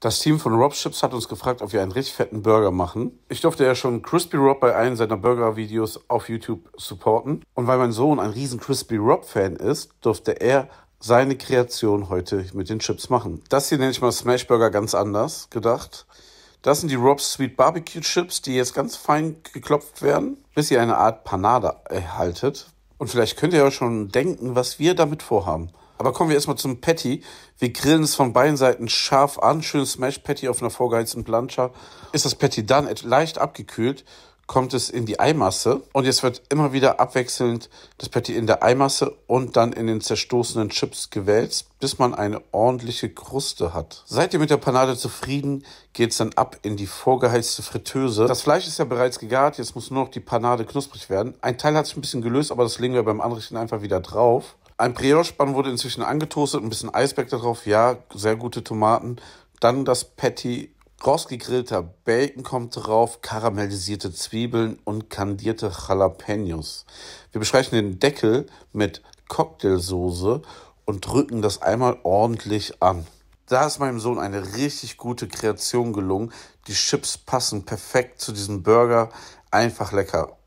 Das Team von Rob Chips hat uns gefragt, ob wir einen richtig fetten Burger machen. Ich durfte ja schon Crispy Rob bei einem seiner Burger-Videos auf YouTube supporten. Und weil mein Sohn ein riesen Crispy Rob-Fan ist, durfte er seine Kreation heute mit den Chips machen. Das hier nenne ich mal Smash Burger ganz anders gedacht. Das sind die Rob's Sweet Barbecue Chips, die jetzt ganz fein geklopft werden, bis ihr eine Art Panade erhaltet. Und vielleicht könnt ihr ja schon denken, was wir damit vorhaben. Aber kommen wir erstmal zum Patty. Wir grillen es von beiden Seiten scharf an. Schönes Smash Patty auf einer vorgeheizten Plancha. Ist das Patty dann leicht abgekühlt, kommt es in die Eimasse und jetzt wird immer wieder abwechselnd das Patty in der Eimasse und dann in den zerstoßenen Chips gewälzt, bis man eine ordentliche Kruste hat. Seid ihr mit der Panade zufrieden, geht es dann ab in die vorgeheizte Fritteuse. Das Fleisch ist ja bereits gegart, jetzt muss nur noch die Panade knusprig werden. Ein Teil hat sich ein bisschen gelöst, aber das legen wir beim Anrichten einfach wieder drauf. Ein Brioche-Bann wurde inzwischen angetoastet, ein bisschen Eisberg darauf, ja, sehr gute Tomaten. Dann das Patty Rausgegrillter Bacon kommt drauf, karamellisierte Zwiebeln und kandierte Jalapenos. Wir bestreichen den Deckel mit Cocktailsoße und drücken das einmal ordentlich an. Da ist meinem Sohn eine richtig gute Kreation gelungen. Die Chips passen perfekt zu diesem Burger. Einfach lecker.